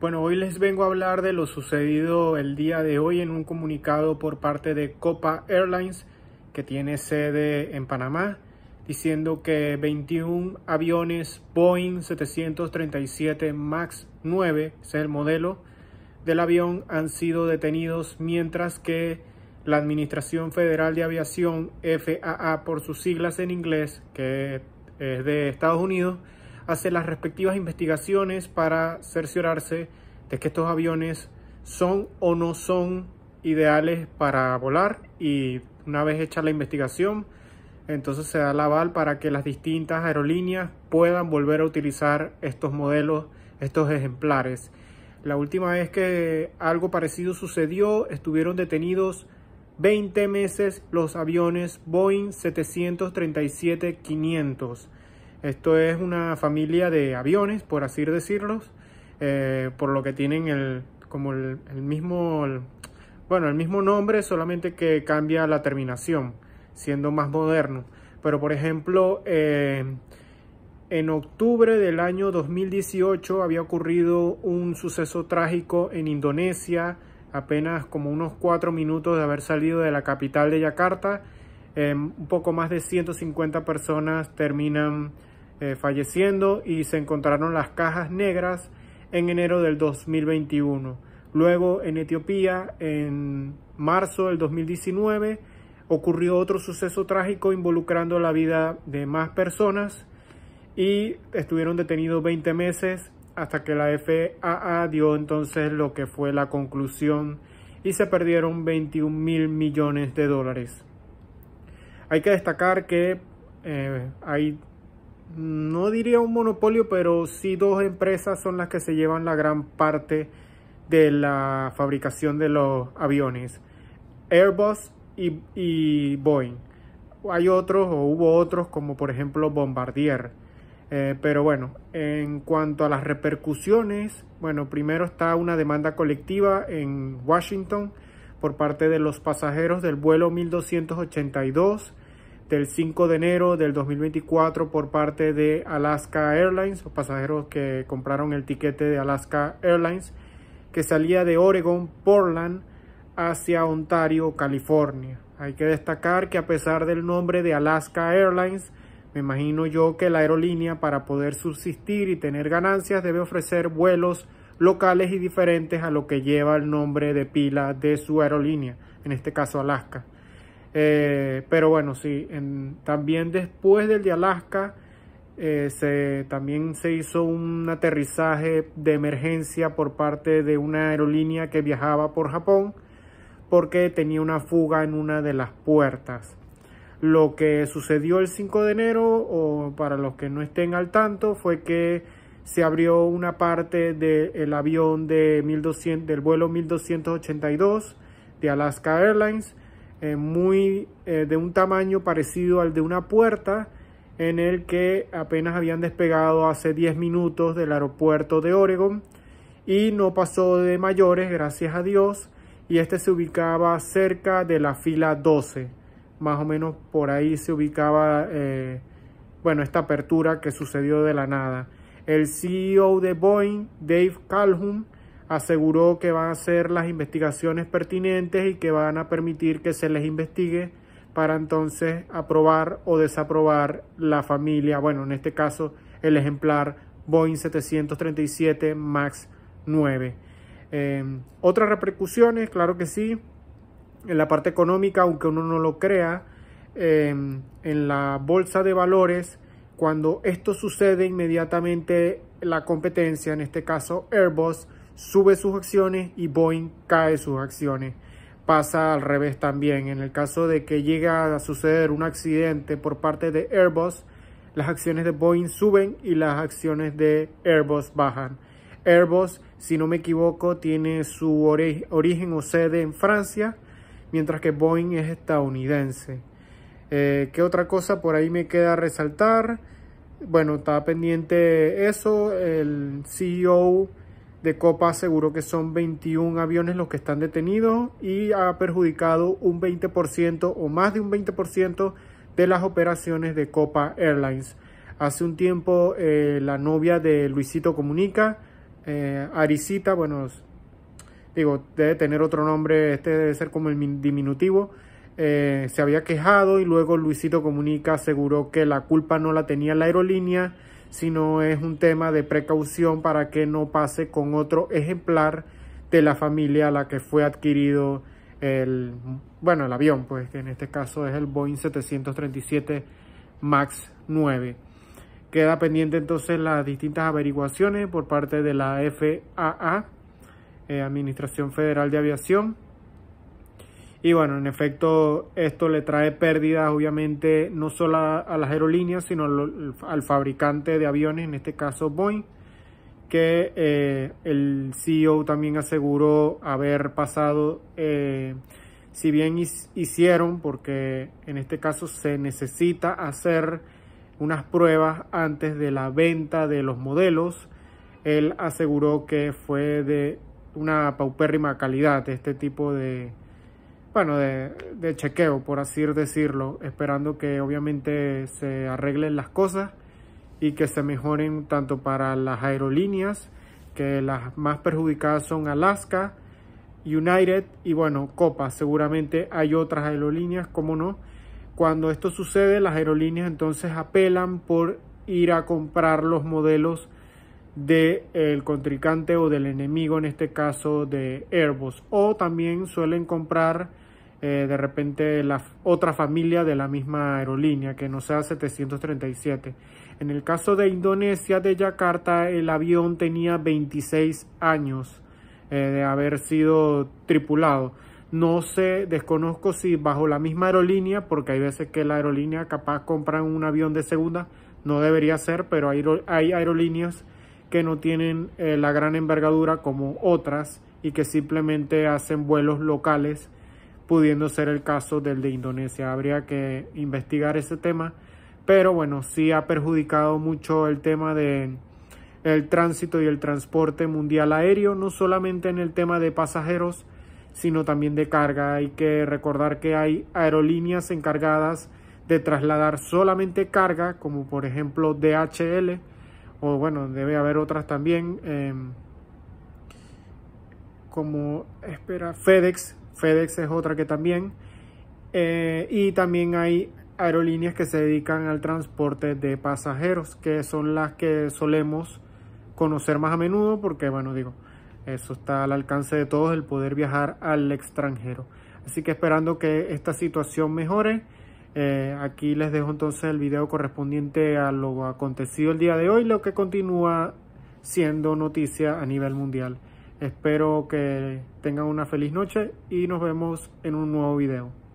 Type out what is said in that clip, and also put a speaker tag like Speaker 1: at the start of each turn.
Speaker 1: Bueno, hoy les vengo a hablar de lo sucedido el día de hoy en un comunicado por parte de Copa Airlines, que tiene sede en Panamá, diciendo que 21 aviones Boeing 737 MAX 9, es el modelo del avión, han sido detenidos, mientras que la Administración Federal de Aviación, FAA por sus siglas en inglés, que es de Estados Unidos, hace las respectivas investigaciones para cerciorarse de que estos aviones son o no son ideales para volar y una vez hecha la investigación, entonces se da el aval para que las distintas aerolíneas puedan volver a utilizar estos modelos, estos ejemplares. La última vez que algo parecido sucedió, estuvieron detenidos 20 meses los aviones Boeing 737-500. Esto es una familia de aviones, por así decirlos, eh, por lo que tienen el, como el, mismo, bueno, el mismo nombre, solamente que cambia la terminación, siendo más moderno. Pero por ejemplo, eh, en octubre del año 2018 había ocurrido un suceso trágico en Indonesia, apenas como unos cuatro minutos de haber salido de la capital de Yakarta. Eh, un poco más de 150 personas terminan eh, falleciendo y se encontraron las cajas negras en enero del 2021. Luego en Etiopía, en marzo del 2019, ocurrió otro suceso trágico involucrando la vida de más personas y estuvieron detenidos 20 meses hasta que la FAA dio entonces lo que fue la conclusión y se perdieron 21 mil millones de dólares. Hay que destacar que eh, hay no diría un monopolio, pero sí dos empresas son las que se llevan la gran parte de la fabricación de los aviones. Airbus y, Boeing. Hay otros o hubo otros como por ejemplo Bombardier. Eh, pero bueno, en cuanto a las repercusiones, bueno, primero está una demanda colectiva en Washington por parte de los pasajeros del vuelo 1282 del 5 de enero del 2024 por parte de Alaska Airlines, los pasajeros que compraron el tiquete de Alaska Airlines, que salía de Oregon, Portland, hacia Ontario, California. Hay que destacar que a pesar del nombre de Alaska Airlines, me imagino yo que la aerolínea para poder subsistir y tener ganancias debe ofrecer vuelos locales y diferentes a lo que lleva el nombre de pila de su aerolínea, en este caso Alaska. Eh, pero bueno, sí, también después del de Alaska eh, se, también se hizo un aterrizaje de emergencia por parte de una aerolínea que viajaba por Japón porque tenía una fuga en una de las puertas. Lo que sucedió el 5 de enero, o para los que no estén al tanto, fue que se abrió una parte del avión de del vuelo 1282 de Alaska Airlines eh, muy, eh, de un tamaño parecido al de una puerta en el que apenas habían despegado hace 10 minutos del aeropuerto de Oregon y no pasó de mayores, gracias a Dios, y este se ubicaba cerca de la fila 12, más o menos por ahí se ubicaba, eh, bueno, esta apertura que sucedió de la nada. El CEO de Boeing, Dave Calhoun, aseguró que van a hacer las investigaciones pertinentes y que van a permitir que se les investigue para entonces aprobar o desaprobar la familia, bueno, en este caso el ejemplar Boeing 737 MAX 9. Eh, otras repercusiones, claro que sí, en la parte económica, aunque uno no lo crea, eh, en la bolsa de valores, cuando esto sucede inmediatamente la competencia, en este caso Airbus, sube sus acciones y Boeing cae sus acciones. Pasa al revés también. En el caso de que llegue a suceder un accidente por parte de Airbus, las acciones de Boeing suben y las acciones de Airbus bajan. Airbus, si no me equivoco, tiene su origen o sede en Francia, mientras que Boeing es estadounidense. Eh, ¿Qué otra cosa por ahí me queda resaltar? Bueno, estaba pendiente eso. El CEO de Copa aseguró que son 21 aviones los que están detenidos y ha perjudicado un 20% o más de un 20% de las operaciones de Copa Airlines. Hace un tiempo eh, la novia de Luisito Comunica, eh, Arisita, bueno, digo, debe tener otro nombre, este debe ser como el diminutivo, eh, se había quejado y luego Luisito Comunica aseguró que la culpa no la tenía la aerolínea sino es un tema de precaución para que no pase con otro ejemplar de la familia a la que fue adquirido el, bueno, el avión, pues que en este caso es el Boeing 737 MAX 9. Queda pendiente entonces las distintas averiguaciones por parte de la FAA, eh, Administración Federal de Aviación, y bueno, en efecto, esto le trae pérdidas, obviamente, no solo a, las aerolíneas, sino al, fabricante de aviones, en este caso Boeing, que eh, el CEO también aseguró haber pasado, eh, si bien hicieron, porque en este caso se necesita hacer unas pruebas antes de la venta de los modelos, él aseguró que fue de una paupérrima calidad este tipo de bueno, de, chequeo, por así decirlo, esperando que obviamente se arreglen las cosas y que se mejoren tanto para las aerolíneas, que las más perjudicadas son Alaska, United y bueno, Copa. Seguramente hay otras aerolíneas, como no. Cuando esto sucede, las aerolíneas entonces apelan por ir a comprar los modelos del el contrincante o del enemigo, en este caso de Airbus. O también suelen comprar eh, de repente la otra familia de la misma aerolínea, que no sea 737. En el caso de Indonesia, de Yakarta, el avión tenía 26 años eh, de haber sido tripulado. No se desconozco si bajo la misma aerolínea, porque hay veces que la aerolínea capaz compran un avión de segunda, no debería ser, pero hay, hay aerolíneas que no tienen eh, la gran envergadura como otras y que simplemente hacen vuelos locales, pudiendo ser el caso del de Indonesia. Habría que investigar ese tema, pero bueno, sí ha perjudicado mucho el tema de el tránsito y el transporte mundial aéreo, no solamente en el tema de pasajeros, sino también de carga. Hay que recordar que hay aerolíneas encargadas de trasladar solamente carga, como por ejemplo DHL, o bueno, debe haber otras también, eh, como espera, FedEx, FedEx es otra que también, eh, y también hay aerolíneas que se dedican al transporte de pasajeros, que son las que solemos conocer más a menudo, porque bueno, digo, eso está al alcance de todos el poder viajar al extranjero. Así que esperando que esta situación mejore. Eh, aquí les dejo entonces el video correspondiente a lo acontecido el día de hoy, lo que continúa siendo noticia a nivel mundial. Espero que tengan una feliz noche y nos vemos en un nuevo video.